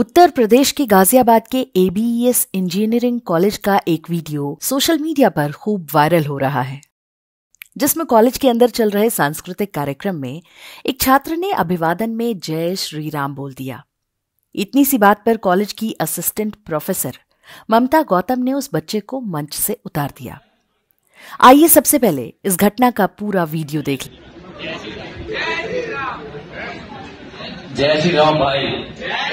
उत्तर प्रदेश के गाजियाबाद के ABS engineering college का एक वीडियो सोशल मीडिया पर खूब वायरल हो रहा है जिसमें कॉलेज के अंदर चल रहे सांस्कृतिक कार्यक्रम में एक छात्र ने अभिवादन में जय श्री राम बोल दिया इतनी सी बात पर कॉलेज की असिस्टेंट प्रोफेसर ममता गौतम ने उस बच्चे को मंच से उतार दिया आइए सबसे पहले इस घटना का पूरा वीडियो देख लें जय श्री राम भाई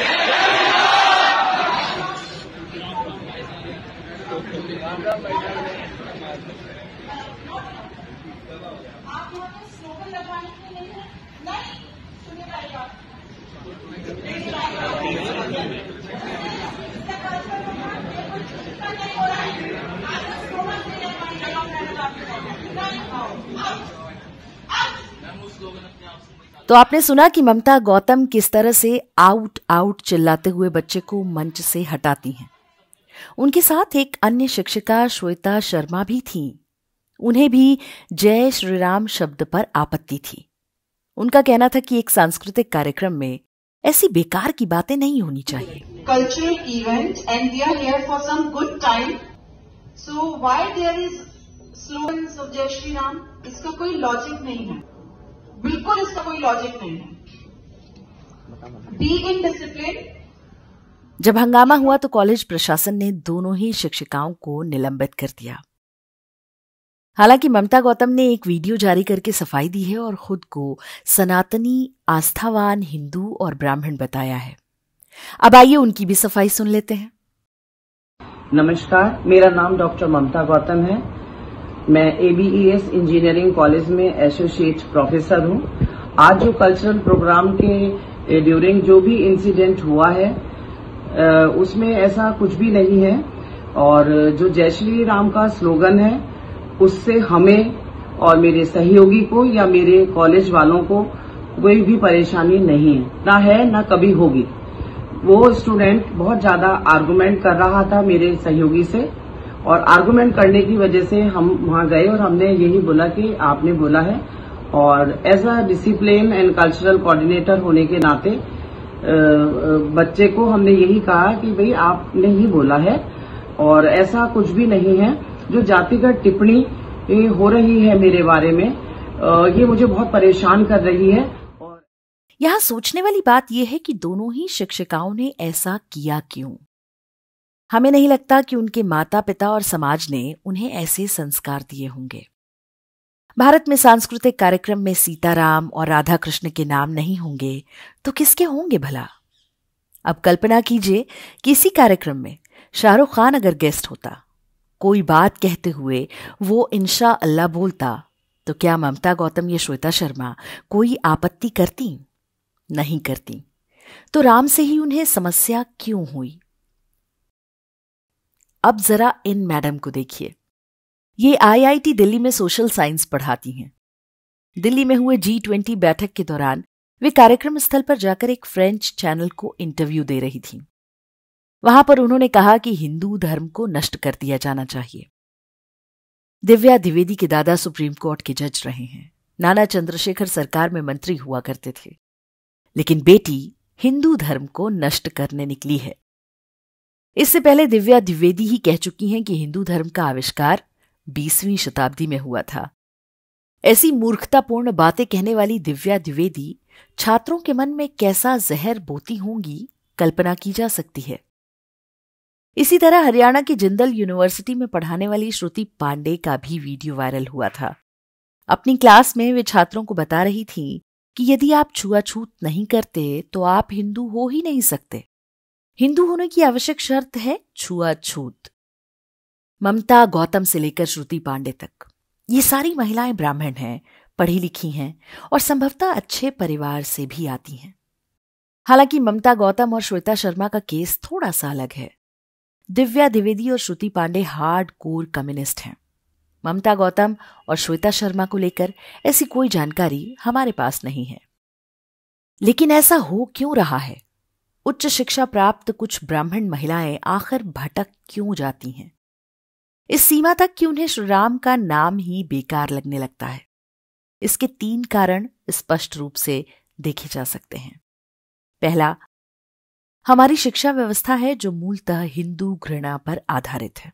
तो आपने सुना कि ममता गौतम किस तरह से आउट आउट चिल्लाते हुए बच्चे को मंच से हटाती हैं उनके साथ एक अन्य शिक्षिका श्वेता शर्मा भी थीं उन्हें भी जय श्री राम शब्द पर आपत्ति थी उनका कहना था कि एक सांस्कृतिक कार्यक्रम में ऐसी बेकार की बातें नहीं होनी चाहिए cultural event and we are here for some good time so why there is slogans of Jai Shri Ram इसका कोई लॉजिक नहीं है बिल्कुल इसका कोई लॉजिक नहीं है बी इन डिसिप्लिन जब हंगामा हुआ तो कॉलेज प्रशासन ने दोनों ही शिक्षिकाओं को निलंबित कर दिया हालांकि ममता गौतम ने एक वीडियो जारी करके सफाई दी है और खुद को सनातनी आस्थावान हिंदू और ब्राह्मण बताया है अब आइए उनकी भी सफाई सुन लेते हैं नमस्कार मेरा नाम डॉक्टर ममता गौतम है मैं एबीईएस इंजीनियरिंग कॉलेज में एसोसिएट प्रोफेसर हूं आज जो कल्चरल प्रोग्राम के ड्यूरिंग जो भी इंसिडेंट हुआ है उसमें ऐसा कुछ भी नहीं है और जो जय श्री राम का स्लोगन है उससे हमें और मेरे सहयोगी को या मेरे कॉलेज वालों को कोई भी परेशानी नहीं है ना है ना कभी होगी वो स्टूडेंट बहुत ज्यादा आर्गूमेंट कर रहा था मेरे सहयोगी से और आर्गुमेंट करने की वजह से हम वहां गए और हमने यही बोला कि आपने बोला है और as a discipline and cultural coordinator होने के नाते बच्चे को हमने यही कहा कि भाई आपने ही बोला है और ऐसा कुछ भी नहीं है जो जातिगत टिप्पणी हो रही है मेरे बारे में ये मुझे बहुत परेशान कर रही है और यहाँ सोचने वाली बात यह है कि दोनों ही शिक्षिकाओं ने ऐसा किया क्यों हमें नहीं लगता कि उनके माता पिता और समाज ने उन्हें ऐसे संस्कार दिए होंगे भारत में सांस्कृतिक कार्यक्रम में सीताराम और राधा कृष्ण के नाम नहीं होंगे तो किसके होंगे भला अब कल्पना कीजिए कि इसी कार्यक्रम में शाहरुख खान अगर गेस्ट होता कोई बात कहते हुए वो इनशा अल्लाह बोलता तो क्या ममता गौतम या श्वेता शर्मा कोई आपत्ति करती नहीं करती तो राम से ही उन्हें समस्या क्यों हुई अब जरा इन मैडम को देखिए ये आईआईटी दिल्ली में सोशल साइंस पढ़ाती हैं दिल्ली में हुए जी ट्वेंटी बैठक के दौरान वे कार्यक्रम स्थल पर जाकर एक फ्रेंच चैनल को इंटरव्यू दे रही थीं वहां पर उन्होंने कहा कि हिंदू धर्म को नष्ट कर दिया जाना चाहिए दिव्या द्विवेदी के दादा सुप्रीम कोर्ट के जज रहे हैं नाना चंद्रशेखर सरकार में मंत्री हुआ करते थे लेकिन बेटी हिंदू धर्म को नष्ट करने निकली है इससे पहले दिव्या द्विवेदी ही कह चुकी हैं कि हिंदू धर्म का आविष्कार बीसवीं शताब्दी में हुआ था ऐसी मूर्खतापूर्ण बातें कहने वाली दिव्या द्विवेदी छात्रों के मन में कैसा जहर बोती होंगी कल्पना की जा सकती है इसी तरह हरियाणा की जिंदल यूनिवर्सिटी में पढ़ाने वाली श्रुति पांडे का भी वीडियो वायरल हुआ था अपनी क्लास में वे छात्रों को बता रही थी कि यदि आप छुआछूत नहीं करते तो आप हिंदू हो ही नहीं सकते हिंदू होने की आवश्यक शर्त है छुआछूत ममता गौतम से लेकर श्रुति पांडे तक ये सारी महिलाएं ब्राह्मण हैं पढ़ी लिखी हैं और संभवतः अच्छे परिवार से भी आती हैं हालांकि ममता गौतम और श्वेता शर्मा का केस थोड़ा सा अलग है दिव्या द्विवेदी और Shruti Pandey hard core communist हैं ममता गौतम और श्वेता शर्मा को लेकर ऐसी कोई जानकारी हमारे पास नहीं है लेकिन ऐसा हो क्यों रहा है उच्च शिक्षा प्राप्त कुछ ब्राह्मण महिलाएं आखिर भटक क्यों जाती हैं इस सीमा तक कि उन्हें श्रीराम का नाम ही बेकार लगने लगता है इसके तीन कारण स्पष्ट रूप से देखे जा सकते हैं पहला हमारी शिक्षा व्यवस्था है जो मूलतः हिंदू घृणा पर आधारित है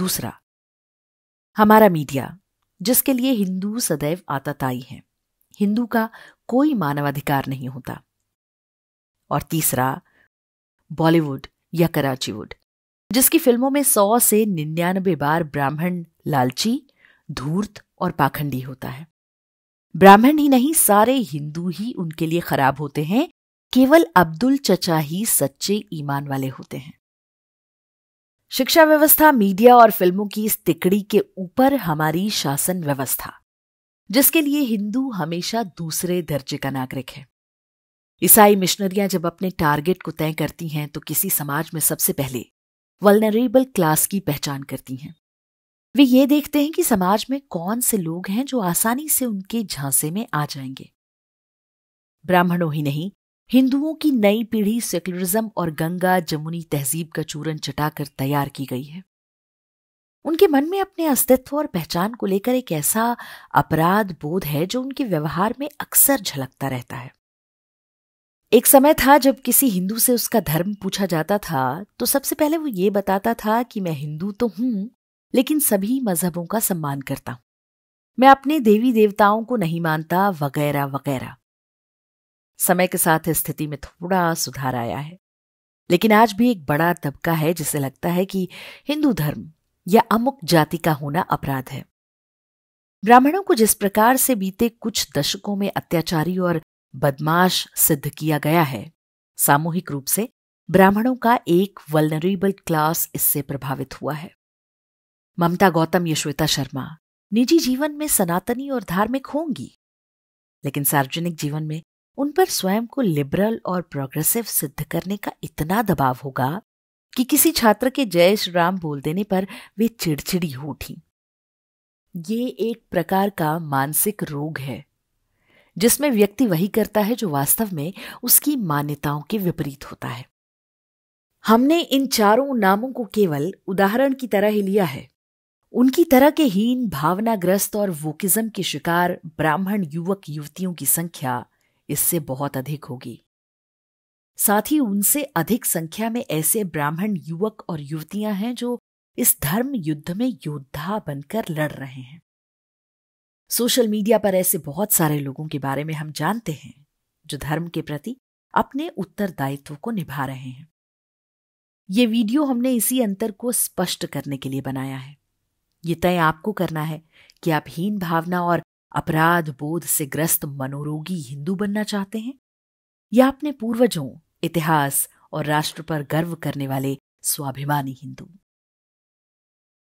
दूसरा हमारा मीडिया जिसके लिए हिंदू सदैव आतताई है हिंदू का कोई मानवाधिकार नहीं होता और तीसरा बॉलीवुड या कराचीवुड जिसकी फिल्मों में सौ से निन्यानबे बार ब्राह्मण लालची धूर्त और पाखंडी होता है ब्राह्मण ही नहीं सारे हिंदू ही उनके लिए खराब होते हैं केवल अब्दुल चचा ही सच्चे ईमान वाले होते हैं शिक्षा व्यवस्था मीडिया और फिल्मों की इस तिकड़ी के ऊपर हमारी शासन व्यवस्था जिसके लिए हिंदू हमेशा दूसरे दर्जे का नागरिक है ईसाई मिशनरियां जब अपने टारगेट को तय करती हैं तो किसी समाज में सबसे पहले वलनरेबल क्लास की पहचान करती हैं वे ये देखते हैं कि समाज में कौन से लोग हैं जो आसानी से उनके झांसे में आ जाएंगे ब्राह्मणों ही नहीं हिंदुओं की नई पीढ़ी सेक्युलरिज्म और गंगा जमुनी तहजीब का चूरन चटाकर तैयार की गई है उनके मन में अपने अस्तित्व और पहचान को लेकर एक ऐसा अपराध बोध है जो उनके व्यवहार में अक्सर झलकता रहता है एक समय था जब किसी हिंदू से उसका धर्म पूछा जाता था तो सबसे पहले वो ये बताता था कि मैं हिंदू तो हूं लेकिन सभी मजहबों का सम्मान करता हूं मैं अपने देवी देवताओं को नहीं मानता वगैरह वगैरह समय के साथ स्थिति में थोड़ा सुधार आया है लेकिन आज भी एक बड़ा तबका है जिसे लगता है कि हिंदू धर्म या अमुक जाति का होना अपराध है ब्राह्मणों को जिस प्रकार से बीते कुछ दशकों में अत्याचारी और बदमाश सिद्ध किया गया है सामूहिक रूप से ब्राह्मणों का एक वलनरेबल क्लास इससे प्रभावित हुआ है ममता गौतम यश्वेता शर्मा निजी जीवन में सनातनी और धार्मिक होंगी लेकिन सार्वजनिक जीवन में उन पर स्वयं को लिबरल और प्रोग्रेसिव सिद्ध करने का इतना दबाव होगा कि किसी छात्र के जय श्री राम बोल देने पर वे चिड़चिड़ी हो उठी ये एक प्रकार का मानसिक रोग है जिसमें व्यक्ति वही करता है जो वास्तव में उसकी मान्यताओं के विपरीत होता है हमने इन चारों नामों को केवल उदाहरण की तरह ही लिया है उनकी तरह के हीन भावनाग्रस्त और वोकिज्म के शिकार ब्राह्मण युवक युवतियों की संख्या इससे बहुत अधिक होगी साथ ही उनसे अधिक संख्या में ऐसे ब्राह्मण युवक और युवतियां हैं जो इस धर्म युद्ध में योद्धा बनकर लड़ रहे हैं सोशल मीडिया पर ऐसे बहुत सारे लोगों के बारे में हम जानते हैं जो धर्म के प्रति अपने उत्तरदायित्व को निभा रहे हैं ये वीडियो हमने इसी अंतर को स्पष्ट करने के लिए बनाया है ये तय आपको करना है कि आप हीन भावना और अपराध बोध से ग्रस्त मनोरोगी हिंदू बनना चाहते हैं या अपने पूर्वजों इतिहास और राष्ट्र पर गर्व करने वाले स्वाभिमानी हिंदू